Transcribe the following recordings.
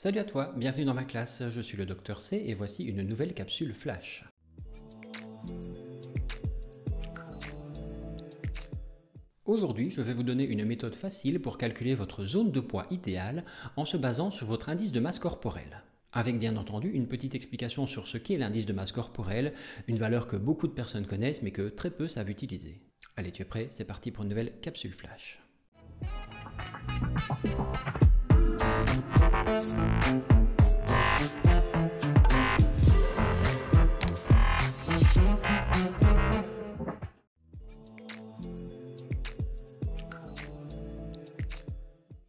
Salut à toi, bienvenue dans ma classe, je suis le docteur C et voici une nouvelle capsule flash. Aujourd'hui, je vais vous donner une méthode facile pour calculer votre zone de poids idéale en se basant sur votre indice de masse corporelle. Avec bien entendu une petite explication sur ce qu'est l'indice de masse corporelle, une valeur que beaucoup de personnes connaissent mais que très peu savent utiliser. Allez, tu es prêt C'est parti pour une nouvelle capsule flash.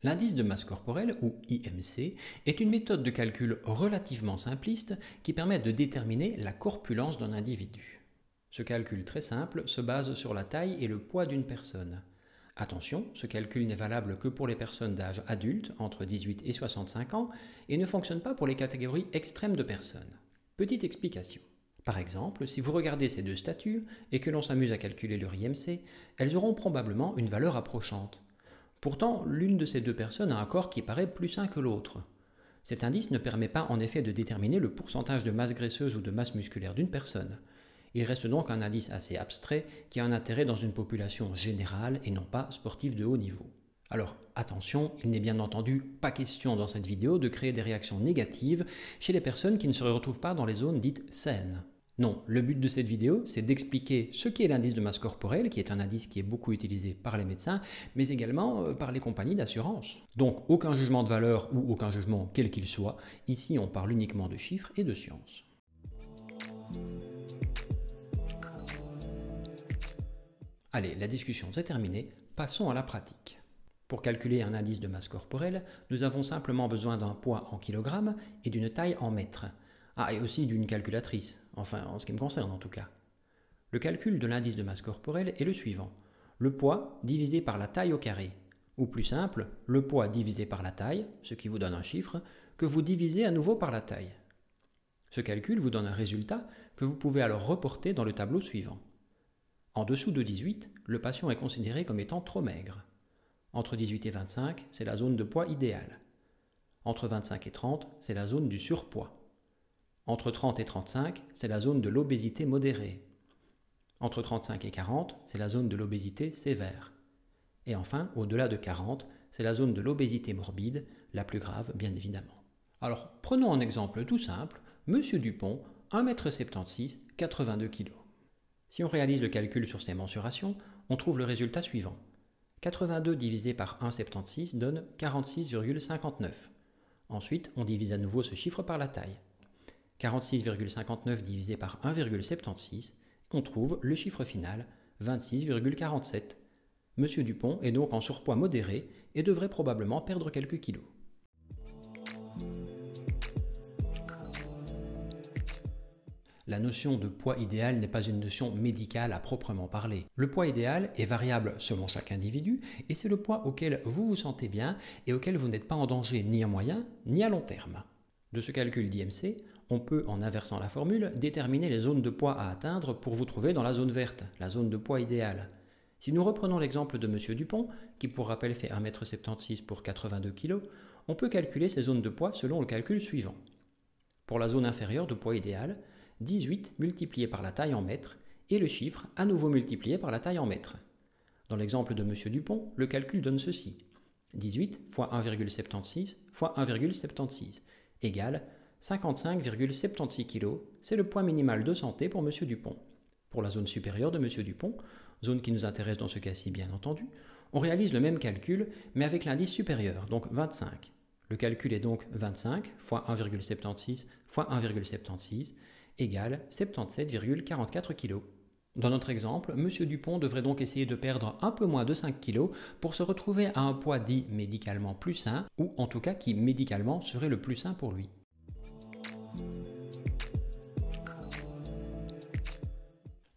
L'indice de masse corporelle, ou IMC, est une méthode de calcul relativement simpliste qui permet de déterminer la corpulence d'un individu. Ce calcul très simple se base sur la taille et le poids d'une personne. Attention, ce calcul n'est valable que pour les personnes d'âge adulte, entre 18 et 65 ans, et ne fonctionne pas pour les catégories extrêmes de personnes. Petite explication. Par exemple, si vous regardez ces deux statues et que l'on s'amuse à calculer leur IMC, elles auront probablement une valeur approchante. Pourtant, l'une de ces deux personnes a un corps qui paraît plus sain que l'autre. Cet indice ne permet pas en effet de déterminer le pourcentage de masse graisseuse ou de masse musculaire d'une personne. Il reste donc un indice assez abstrait qui a un intérêt dans une population générale et non pas sportive de haut niveau. Alors attention, il n'est bien entendu pas question dans cette vidéo de créer des réactions négatives chez les personnes qui ne se retrouvent pas dans les zones dites saines. Non, le but de cette vidéo, c'est d'expliquer ce qu'est l'indice de masse corporelle, qui est un indice qui est beaucoup utilisé par les médecins, mais également euh, par les compagnies d'assurance. Donc aucun jugement de valeur ou aucun jugement quel qu'il soit, ici on parle uniquement de chiffres et de sciences. Allez, la discussion c'est terminée, passons à la pratique. Pour calculer un indice de masse corporelle, nous avons simplement besoin d'un poids en kilogrammes et d'une taille en mètres. Ah, et aussi d'une calculatrice, enfin en ce qui me concerne en tout cas. Le calcul de l'indice de masse corporelle est le suivant. Le poids divisé par la taille au carré, ou plus simple, le poids divisé par la taille, ce qui vous donne un chiffre, que vous divisez à nouveau par la taille. Ce calcul vous donne un résultat que vous pouvez alors reporter dans le tableau suivant. En dessous de 18, le patient est considéré comme étant trop maigre. Entre 18 et 25, c'est la zone de poids idéale. Entre 25 et 30, c'est la zone du surpoids. Entre 30 et 35, c'est la zone de l'obésité modérée. Entre 35 et 40, c'est la zone de l'obésité sévère. Et enfin, au-delà de 40, c'est la zone de l'obésité morbide, la plus grave bien évidemment. Alors prenons un exemple tout simple, Monsieur Dupont, 1m76, 82 kg. Si on réalise le calcul sur ces mensurations, on trouve le résultat suivant. 82 divisé par 1,76 donne 46,59. Ensuite, on divise à nouveau ce chiffre par la taille. 46,59 divisé par 1,76, on trouve le chiffre final, 26,47. Monsieur Dupont est donc en surpoids modéré et devrait probablement perdre quelques kilos. La notion de poids idéal n'est pas une notion médicale à proprement parler. Le poids idéal est variable selon chaque individu et c'est le poids auquel vous vous sentez bien et auquel vous n'êtes pas en danger ni à moyen ni à long terme. De ce calcul d'IMC, on peut, en inversant la formule, déterminer les zones de poids à atteindre pour vous trouver dans la zone verte, la zone de poids idéal. Si nous reprenons l'exemple de M. Dupont, qui pour rappel fait 1m76 pour 82 kg, on peut calculer ces zones de poids selon le calcul suivant. Pour la zone inférieure de poids idéal, 18 multiplié par la taille en mètres et le chiffre à nouveau multiplié par la taille en mètres. Dans l'exemple de M. Dupont, le calcul donne ceci. 18 x 1,76 x 1,76 égale 55,76 kg, c'est le poids minimal de santé pour M. Dupont. Pour la zone supérieure de M. Dupont, zone qui nous intéresse dans ce cas-ci bien entendu, on réalise le même calcul mais avec l'indice supérieur, donc 25. Le calcul est donc 25 x 1,76 x 1,76 égale 77,44 kg. Dans notre exemple, M. Dupont devrait donc essayer de perdre un peu moins de 5 kg pour se retrouver à un poids dit médicalement plus sain, ou en tout cas qui médicalement serait le plus sain pour lui.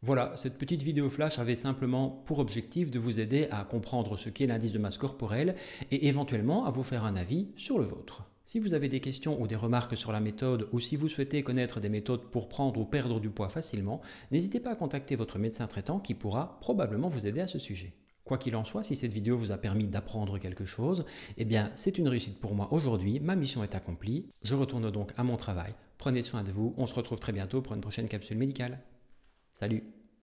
Voilà, cette petite vidéo flash avait simplement pour objectif de vous aider à comprendre ce qu'est l'indice de masse corporelle et éventuellement à vous faire un avis sur le vôtre. Si vous avez des questions ou des remarques sur la méthode ou si vous souhaitez connaître des méthodes pour prendre ou perdre du poids facilement, n'hésitez pas à contacter votre médecin traitant qui pourra probablement vous aider à ce sujet. Quoi qu'il en soit, si cette vidéo vous a permis d'apprendre quelque chose, eh bien c'est une réussite pour moi aujourd'hui, ma mission est accomplie, je retourne donc à mon travail. Prenez soin de vous, on se retrouve très bientôt pour une prochaine capsule médicale. Salut